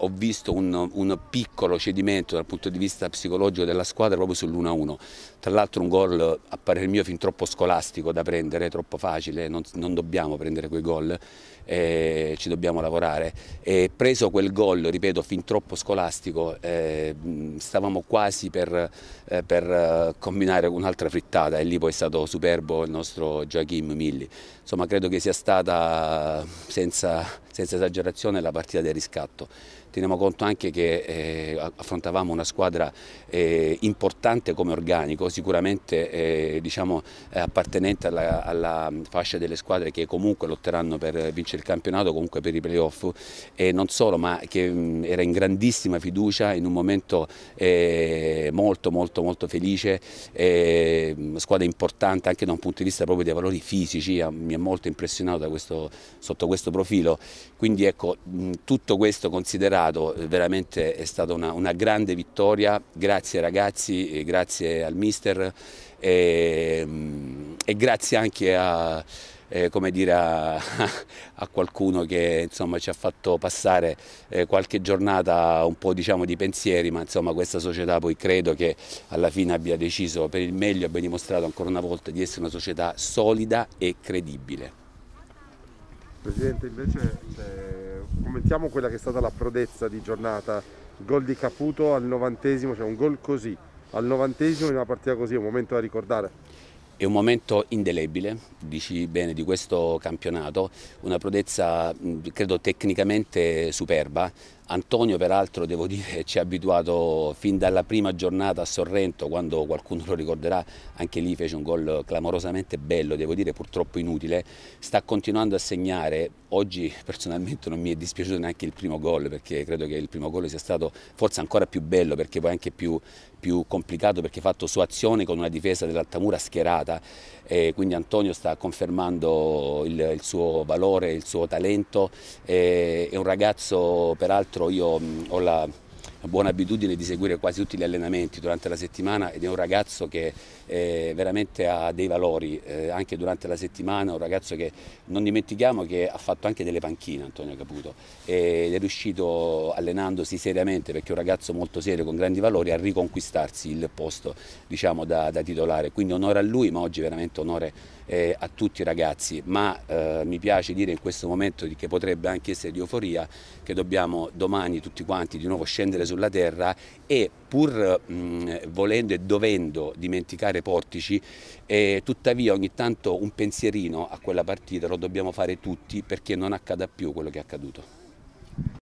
ho visto un, un, piccolo cedimento dal punto di vista psicologico della squadra proprio sull'1-1. Tra l'altro un gol a parere mio fin troppo scolastico da prendere, troppo facile, non, non dobbiamo prendere quei gol, eh, ci dobbiamo lavorare. E preso quel gol, ripeto, fin troppo scolastico, eh, stavamo quasi per, eh, per eh, combinare un'altra frittata e lì poi è stato superbo il nostro Joachim Milli. Insomma credo che sia stata senza senza esagerazione la partita del riscatto. Teniamo conto anche che eh, affrontavamo una squadra eh, importante come organico, sicuramente eh, diciamo, eh, appartenente alla, alla, fascia delle squadre che comunque lotteranno per vincere il campionato, comunque per i playoff e non solo, ma che mh, mm, era in grandissima fiducia in un momento eh, molto molto molto felice, ehm, squadra importante anche da un punto di vista proprio dei valori fisici, mi ha molto impressionato questo, sotto questo profilo. Quindi ecco, tutto questo considerato eh, veramente è stata una, una grande vittoria, grazie ragazzi, grazie al mister e, e grazie anche a... Eh, come dire, a, a qualcuno che insomma, ci ha fatto passare eh, qualche giornata un po' diciamo, di pensieri, ma insomma, questa società poi credo che alla fine abbia deciso per il meglio, abbia dimostrato ancora una volta di essere una società solida e credibile. Presidente, invece cioè, commentiamo quella che è stata la prodezza di giornata, gol di Caputo al novantesimo, cioè un gol così, al novantesimo in una partita così, è un momento da ricordare. È un momento indelebile, dici bene, di questo campionato, una prodezza credo tecnicamente superba, Antonio peraltro devo dire ci ha abituato fin dalla prima giornata a Sorrento quando qualcuno lo ricorderà anche lì fece un gol clamorosamente bello devo dire purtroppo inutile sta continuando a segnare oggi personalmente non mi è dispiaciuto neanche il primo gol perché credo che il primo gol sia stato forse ancora più bello perché poi anche più, più complicato perché fatto su azione con una difesa dell'Altamura schierata e quindi Antonio sta confermando il, il suo valore, il suo talento è un ragazzo peraltro yo um, o la la buona abitudine di seguire quasi tutti gli allenamenti durante la settimana ed è un ragazzo che eh, veramente ha dei valori eh, anche durante la settimana, un ragazzo che non dimentichiamo che ha fatto anche delle panchine Antonio Caputo ed è riuscito allenandosi seriamente perché è un ragazzo molto serio con grandi valori a riconquistarsi il posto diciamo, da, da titolare, quindi onore a lui ma oggi veramente onore eh, a tutti i ragazzi, ma eh, mi piace dire in questo momento che potrebbe anche essere di euforia che dobbiamo domani tutti quanti di nuovo scendere sulla terra e pur eh, mh, volendo e dovendo dimenticare Portici, eh, tuttavia ogni tanto un pensierino a quella partita lo dobbiamo fare tutti perché non accada più quello che è accaduto.